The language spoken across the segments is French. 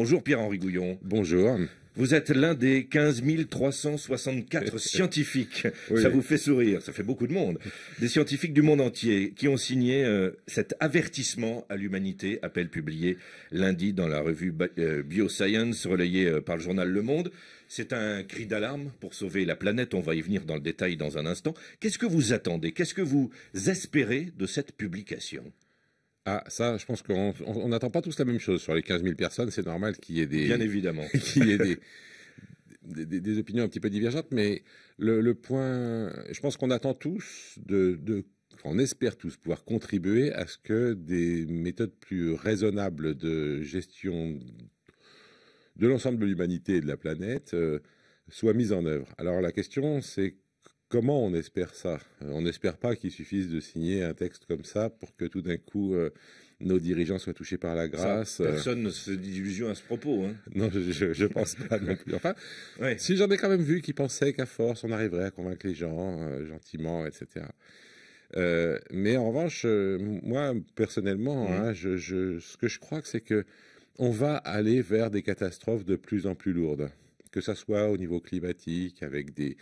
Bonjour Pierre-Henri Gouillon. Bonjour. Vous êtes l'un des 15 364 scientifiques. Ça vous fait sourire, ça fait beaucoup de monde. Des scientifiques du monde entier qui ont signé euh, cet avertissement à l'humanité, appel publié lundi dans la revue euh, Bioscience, relayée euh, par le journal Le Monde. C'est un cri d'alarme pour sauver la planète. On va y venir dans le détail dans un instant. Qu'est-ce que vous attendez Qu'est-ce que vous espérez de cette publication ah, ça, je pense qu'on n'attend pas tous la même chose. Sur les 15 000 personnes, c'est normal qu'il y ait des. Bien évidemment. qu'il des, opinions un petit peu divergentes, mais le, point. Je pense qu'on attend tous de, on espère tous pouvoir contribuer à ce que des méthodes plus raisonnables de gestion de l'ensemble de l'humanité et de la planète euh, soient mises en œuvre. Alors la question, c'est Comment on espère ça euh, On n'espère pas qu'il suffise de signer un texte comme ça pour que tout d'un coup euh, nos dirigeants soient touchés par la grâce. Euh. personne ne se dit à ce propos. Hein. Non, je, ne pense pas non plus. Enfin, si j'en ai quand même vu qui pensaient qu'à force on arriverait à convaincre les gens gentiment, etc. mais en revanche, moi personnellement, mmh. hein, ce que je crois, c'est qu'on va aller vers des catastrophes de plus en plus lourdes, que ça soit au niveau climatique avec des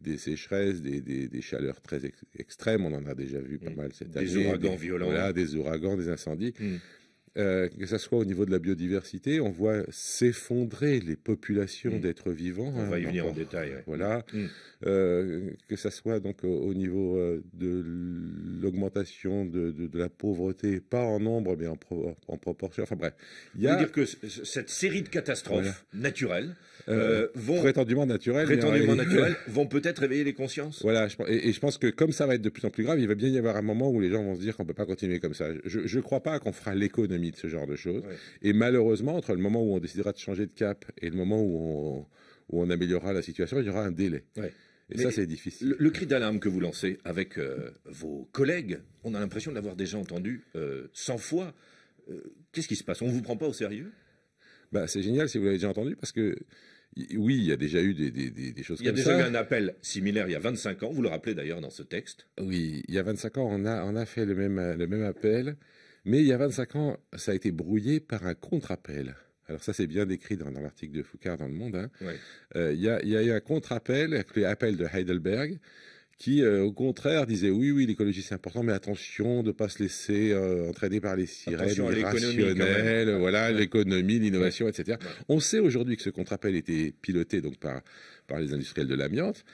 des sécheresses, des, chaleurs très extrêmes. On en a déjà vu pas mal cette année. des ouragans violents. des ouragans, des incendies. Hmm. Euh, que ce soit au niveau de la biodiversité, on voit s'effondrer les populations mm. d'êtres vivants. On va y hein, venir en détail. Voilà. Mm. Mm. Euh, que ce soit donc au, niveau euh, de l'augmentation de, la pauvreté, pas en nombre, mais en, proportion. Enfin bref. Il dire que cette série de catastrophes naturelles, vont, prétendument naturelles, vont peut-être réveiller les consciences. Voilà. Je, et, je pense que comme ça va être de plus en plus grave, il va bien y avoir un moment où les gens vont se dire qu'on ne peut pas continuer comme ça. Je ne crois pas qu'on fera l'économie de ce genre de choses. Et malheureusement, entre le moment où on décidera de changer de cap et le moment où on, améliorera la situation, il y aura un délai. Et ça, c'est difficile. Le, cri d'alarme que vous lancez avec euh, vos collègues, on a l'impression de l'avoir déjà entendu euh, 100 fois. Euh, qu'est-ce qui se passe On ne vous prend pas au sérieux bah, C'est génial si vous l'avez déjà entendu parce que oui, il y a déjà eu des, choses comme ça. Il y a déjà eu un appel similaire il y a 25 ans, vous le rappelez d'ailleurs dans ce texte. Oui, il y a 25 ans, on a, fait le même appel. Mais il y a 25 ans, ça a été brouillé par un contre-appel. Alors ça, c'est bien décrit dans, l'article de Foucault dans Le Monde. Hein. Euh, il y, a, eu un contre-appel, l'appel de Heidelberg, qui, euh, au contraire, disait oui, oui, l'écologie c'est important, mais attention de ne pas se laisser euh, entraîner par les sirènes irrationnelles, voilà, l'économie, l'innovation, etc. On sait aujourd'hui que ce contre-appel était piloté donc par, par les industriels de l'amiante.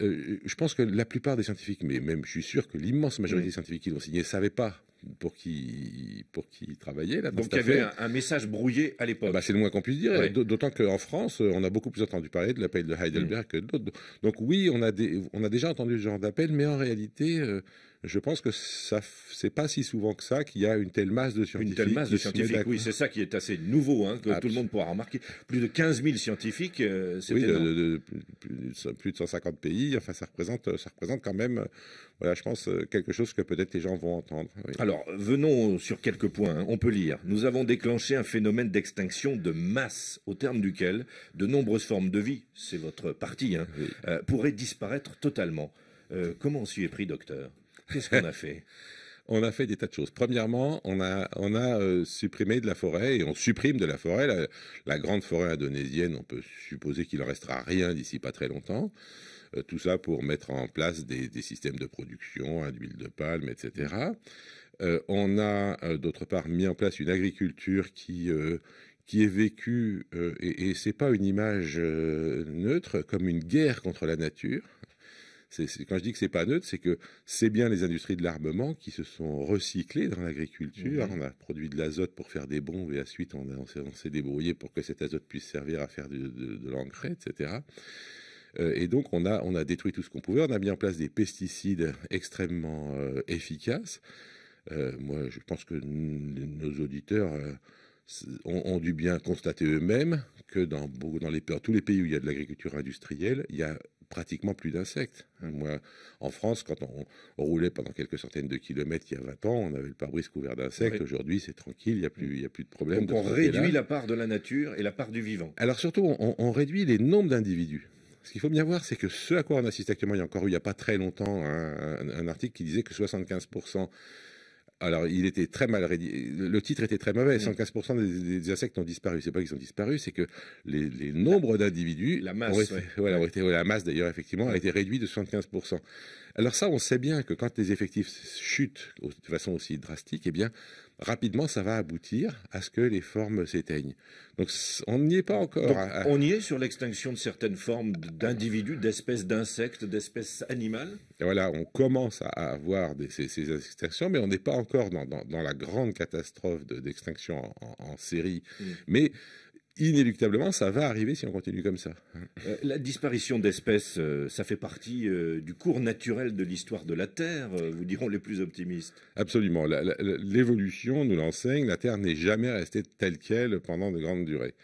je pense que la plupart des scientifiques, mais même je suis sûr que l'immense majorité des scientifiques qui l'ont signé, ne savaient pas pour qui, pour travaillait. Là, Donc il y avait un, message brouillé à l'époque. Ah, bah, c'est le moins qu'on puisse dire, d'autant qu'en France, euh, on a beaucoup plus entendu parler de l'appel de Heidelberg mm. que d'autres. Donc oui, on a, déjà entendu ce genre d'appel, mais en réalité, euh, je pense que ça, c'est pas si souvent que ça qu'il y a une telle masse de scientifiques. Une telle masse de scientifiques, oui, c'est ça qui est assez nouveau, hein, que tout le monde pourra remarquer. Plus de 15 000 scientifiques, euh, oui, de, plus de 150 pays, enfin, ça représente, ça représente quand même, euh, voilà, je pense, euh, quelque chose que peut-être les gens vont entendre. Alors, venons sur quelques points. Hein, on peut lire. Nous avons déclenché un phénomène d'extinction de masse, au terme duquel de nombreuses formes de vie, c'est votre partie, hein, pourraient disparaître totalement. comment on s'y est pris, docteur Qu'est-ce qu'on a fait on a fait des tas de choses. Premièrement, on a, euh, supprimé de la forêt et on supprime de la forêt. La, grande forêt indonésienne, on peut supposer qu'il ne restera rien d'ici pas très longtemps. Euh, tout ça pour mettre en place des, systèmes de production, hein, d'huile de palme, etc. Euh, on a d'autre part mis en place une agriculture qui, est vécue, et, et c'est pas une image neutre, comme une guerre contre la nature quand je dis que c'est pas neutre, c'est que c'est bien les industries de l'armement qui se sont recyclées dans l'agriculture. Mm-hmm. On a produit de l'azote pour faire des bombes et ensuite on, on s'est débrouillé pour que cet azote puisse servir à faire de, de, l'engrais, etc euh, et donc, on a, on a détruit tout ce qu'on pouvait. On a mis en place des pesticides extrêmement euh, efficaces. Euh, moi, je pense que nos auditeurs ont, dû bien constater eux-mêmes que dans, dans les, dans tous les pays où il y a de l'agriculture industrielle, il y a pratiquement plus d'insectes. Hein, moi, en France, quand on, roulait pendant quelques centaines de kilomètres il y a 20 ans, on avait le pare-brise couvert d'insectes. Aujourd'hui, c'est tranquille, il n'y a, plus, a plus de problème. Donc on réduit la part de la nature et la part du vivant. Alors surtout, on, réduit les nombres d'individus. Ce qu'il faut bien voir, c'est que ce à quoi on assiste actuellement, il y a encore eu, il n'y a pas très longtemps, un article qui disait que 75 alors, il était très mal rédigé. Le titre était très mauvais. 115% mm. des, insectes ont disparu. C'est pas qu'ils ont disparu, c'est que les, nombres d'individus, la masse, la masse d'ailleurs effectivement a été réduite de 75%. Alors ça, on sait bien que quand les effectifs chutent de façon aussi drastique, eh bien, rapidement, ça va aboutir à ce que les formes s'éteignent. Donc, on n'y est pas encore. On y est sur l'extinction de certaines formes d'individus, d'espèces d'insectes, d'espèces animales Et Voilà, on commence à avoir ces, extinctions, mais on n'est pas encore dans, la grande catastrophe d'extinction en, série. Mm. Mais inéluctablement, ça va arriver si on continue comme ça. Euh, la disparition d'espèces, euh, ça fait partie euh, du cours naturel de l'histoire de la Terre, vous diront les plus optimistes. Absolument. L'évolution nous l'enseigne, la Terre n'est jamais restée telle qu'elle pendant de grandes durées.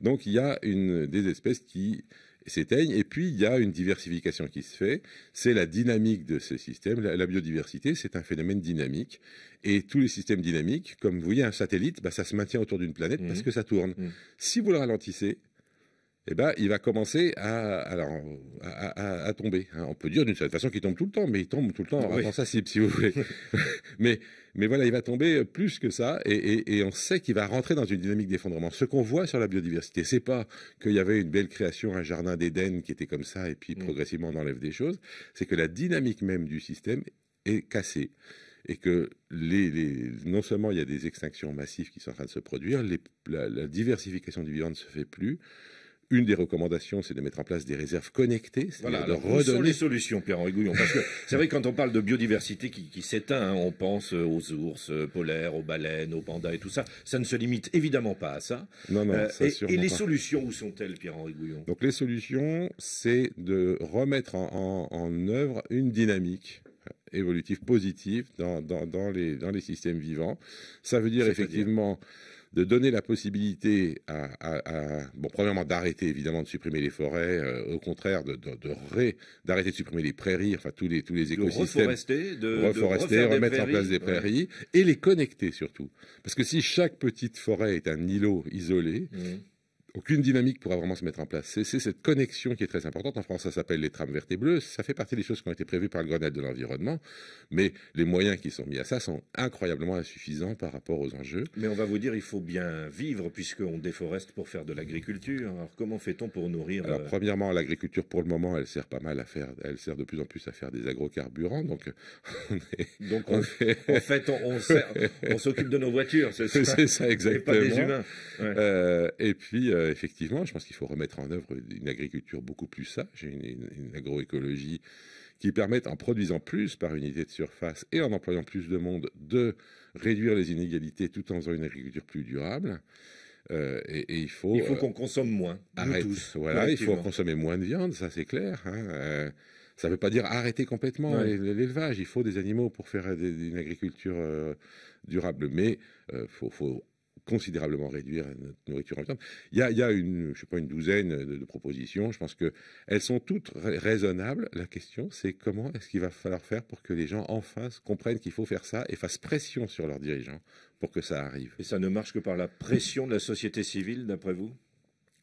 Donc il y a une, des espèces qui s'éteignent. Et puis, il y a une diversification qui se fait. C'est la dynamique de ce système. La, biodiversité, c'est un phénomène dynamique. Et tous les systèmes dynamiques, comme vous voyez un satellite, bah, ça se maintient autour d'une planète parce mmh. que ça tourne. Mmh. Si vous le ralentissez, eh ben, il va commencer à, tomber. Hein. On peut dire d'une certaine façon qu'il tombe tout le temps, mais il tombe tout le temps en si vous voulez. mais, mais voilà, il va tomber euh, plus que ça, et, on sait qu'il va rentrer dans une dynamique d'effondrement. Ce qu'on voit sur la biodiversité, c'est pas qu'il y avait une belle création, un jardin d'Éden qui était comme ça, et puis mm. progressivement on enlève des choses. C'est que la dynamique même du système est cassée et que non seulement il y a des extinctions massives qui sont en train de se produire, la, la, diversification du vivant ne se fait plus, une des recommandations, c'est de mettre en place des réserves connectées. Voilà, de sont les solutions, Pierre-Henri Gouillon Parce que c'est vrai, quand on parle de biodiversité qui, s'éteint, hein, on pense euh, aux ours euh, polaires, aux baleines, aux pandas et tout ça. Ça ne se limite évidemment pas à ça. Non, non, euh, ça et, les solutions, où sont-elles, Pierre-Henri Gouillon Donc les solutions, c'est de remettre en, œuvre une dynamique évolutive positive dans, les, systèmes vivants. Ça veut dire effectivement de donner la possibilité à, bon, premièrement d'arrêter évidemment de supprimer les forêts, euh, au contraire d'arrêter de supprimer les prairies, enfin tous les tous les écosystèmes, de reforester, de, remettre en place des prairies et les connecter surtout, parce que si chaque petite forêt est un îlot isolé, mmh. Aucune dynamique pourra vraiment se mettre en place. C'est cette connexion qui est très importante. En France, ça s'appelle les trames vertes et bleues. Ça fait partie des choses qui ont été prévues par le grenade de l'environnement, mais les moyens qui sont mis à ça sont incroyablement insuffisants par rapport aux enjeux. Mais on va vous dire, il faut bien vivre puisqu'on déforeste pour faire de l'agriculture. Alors comment fait-on pour nourrir Alors euh, premièrement, l'agriculture pour le moment, elle sert pas mal à faire, elle sert de plus en plus à faire des agrocarburants. Donc on en fait, on, s'occupe de nos voitures, c'est ça, ça, exactement. Et pas des humains. Euh, et puis euh, euh, effectivement, je pense qu'il faut remettre en œuvre une agriculture beaucoup plus sage, une, agroécologie qui permette, en produisant plus par unité de surface et en employant plus de monde, de réduire les inégalités tout en faisant une agriculture plus durable. Euh, et, il faut. Euh, qu'on consomme moins. tous. Voilà, il faut consommer moins de viande, ça c'est clair. Hein. ça ne veut pas dire arrêter complètement l'élevage. Il faut des animaux pour faire une agriculture durable, mais il faut, considérablement réduire notre nourriture en Il y a, il y a une, je sais pas, une douzaine de, propositions. Je pense qu'elles sont toutes raisonnables. La question, c'est comment est-ce qu'il va falloir faire pour que les gens en face comprennent qu'il faut faire ça et fassent pression sur leurs dirigeants pour que ça arrive. Et ça ne marche que par la pression de la société civile, d'après vous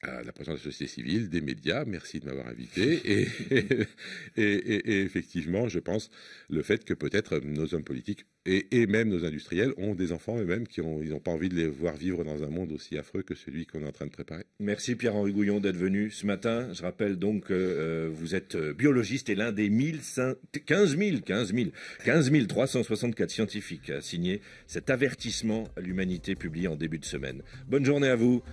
à la présence de la société civile, des médias. Merci de m'avoir invité. Et, et, effectivement, je pense le fait que peut-être nos hommes politiques et, même nos industriels ont des enfants eux-mêmes qui ont, n'ont pas envie de les voir vivre dans un monde aussi affreux que celui qu'on est en train de préparer. Merci Pierre-Henri Gouillon d'être venu ce matin. Je rappelle donc que euh, vous êtes euh, biologiste et l'un des 15 000, 15 000, 15 364 scientifiques à signer cet avertissement à l'humanité publié en début de semaine. Bonne journée à vous.